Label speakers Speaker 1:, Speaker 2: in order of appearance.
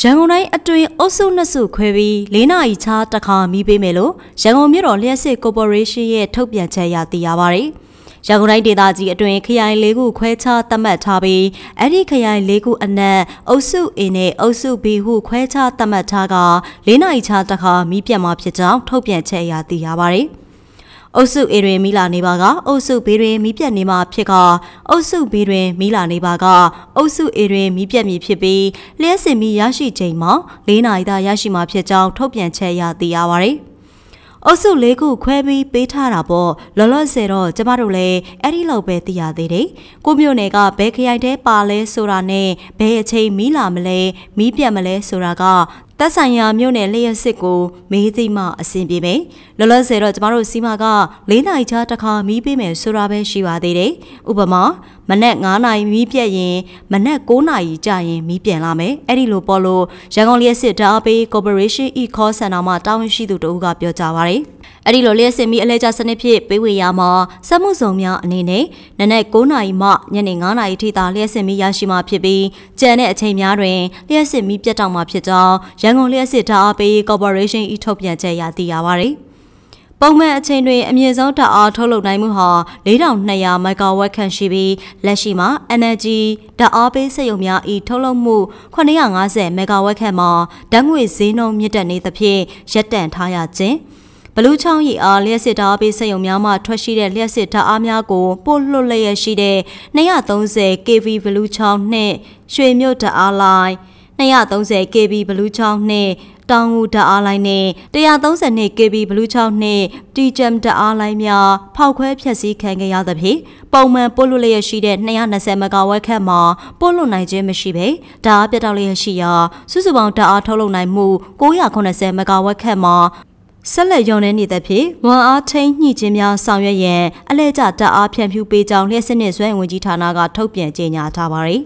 Speaker 1: ရန်ကုန်တိုင်းအတွင်အုပ်စုနှစ်စုခွဲပြီး၄နာရီခြားတစ်ခါမီးပေးမယ်လို့ရန်ကုန်မြို့တော်လျှက်စစ်ကော်ပိုရေးရှင်းရဲ့ထုတ်ပြန်ချက်အရသိရပါဗျ။ရန်ကုန်တိုင်းဒေသကြီးအတွင်းခရိုင်၄ခုခွဲခြားသတ်မှတ်ထားပြီးအဲ့ဒီခရိုင်၄ခုအနက်အုပ်စုအင်းနဲ့အုပ်စုဘဟုခွဲခြားသတ်မှတ်ထားက၄နိုင်ခြားတခါမီးပြတ်မှာဖြစ်ကြောင်းထုတ်ပြန်ချက်အရသိရပါတယ်။အုပ်စုအေတွင်မိလာနေပါက အုပ်စုဘေးတွင်မိပြက်နေမှာဖြစ်ကအုပ်စုဘေးတွင်မိလာနေပါကအုပ်စုအေတွင်မိပြက်မည်ဖြစ်ပြီးလျှက်စင်မိရရှိချိန်မှာ၄နာရီသာရရှိမှာဖြစ်ကြောင်းထုတ်ပြန်ချက်အရသိရပါတယ်။အုပ်စုလေးခုခွဲပြီးပေးထားတာပေါ့လောလောဆယ်တော့ကျမတို့လည်းအဲ့ဒီလောက်ပဲသိရသေးတယ်။ကိုမျိုးနယ်ကဘယ်ခရိုင်တဲပါလဲဆိုတာနဲ့ဘယ်အချိန်မီးလာမလဲမီးပြတ်မလဲဆိုတာကတက်ဆိုင်ရာမြို့နယ်လျှက်စစ်ကိုမေးသိမှအဆင်ပြေမယ်။လောလောဆယ်တော့ကျမတို့စီမက၄နိုင်ချာတစ်ခါမီးပေးမယ်ဆိုတာပဲရှိပါသေးတယ်။ဥပမာမနက်9နိုင်မီးပြက်ရင်မနက်9နိုင်ကြာရင်မီးပြန်လာမယ်။အဲ့ဒီလိုပေါ်လို့ရန်ကုန်လျှက်စစ်ဓာတ်အားပေး Corporation E Call Center မှာတာဝန်ရှိသူတို့ကပြောကြပါရယ်။အဲ့ဒီလိုလျှက်စင်ပြီးအလဲကျစနစ်ဖြင့်ပေးဝေရမှာစက်မှုစုံများအနေနဲ့နနက်9နာရီမှညနေ9နာရီထိသာလျှက်စင်ပြီးရရှိမှာဖြစ်ပြီးကြံတဲ့အချိန်များတွင်လျှက်စင်ပြီးပြတ်တောက်မှာဖြစ်ကြောင်းရန်ကုန်လျှက်စစ်ဓာတ်အားပေးကော်ပိုရေးရှင်း၏ထုတ်ပြန်ချက်အရသိရပါသည်ပုံမှန်အချိန်တွင်အမြင့်ဆုံးဓာတ်အားထုတ်လုပ်နိုင်မှုဟာ4200မိုက်ဂါဝက်ခန့်ရှိပြီးလက်ရှိမှာ energy ဓာတ်အားပေးစက်ရုံများ၏ထုတ်လုပ်မှု950မိုက်ဂါဝက်ခန့်မှာဓာတ်ငွေဈေးနှုန်းမြင့်တက်နေသဖြင့်ရပ်တန့်ထားရခြင်း။ဘလူးချောင်းရီအားလျှက်စစ်ဓာတ်ပေးစက်ရုံများမှထွက်ရှိတဲ့လျှက်စစ်ဓာတ်အားများကိုပို့လွှတ်လျက်ရှိတဲ့230 kV ဘလူးချောင်းနှင့်ရွှေမြို့ဓာတ်အားလိုင်း230 kV ဘလူးချောင်းနှင့်တောင်ငူဓာတ်အားလိုင်းနှင့်132 kV ဘလူးချောင်းနှင့်တီဂျမ်ဓာတ်အားလိုင်းများဖောက်ခွဲဖျက်ဆီးခံခဲ့ရသဖြင့်ပုံမှန်ပို့လွှတ်လျက်ရှိတဲ့220မဂါဝက်ခန့်မှာပို့လွှတ်နိုင်ခြင်းမရှိပေဓာတ်အားပြတ်တောက်လျက်ရှိရာစုစုပေါင်းဓာတ်အားထုတ်လုပ်နိုင်မှု980မဂါဝက်ခန့်မှာဆက်လက်ရုံနေနေသဖြင့်ဝန်အားထိန်းညှိခြင်းများဆောင်ရွက်ရန်အလဲကျတက်အားဖြန့်ဖြူးပေးကြောင်းလျှက်စစ်နစ်စွဲဝင်ကြီးဌာနကထုတ်ပြန်ကြေညာထားပါသည်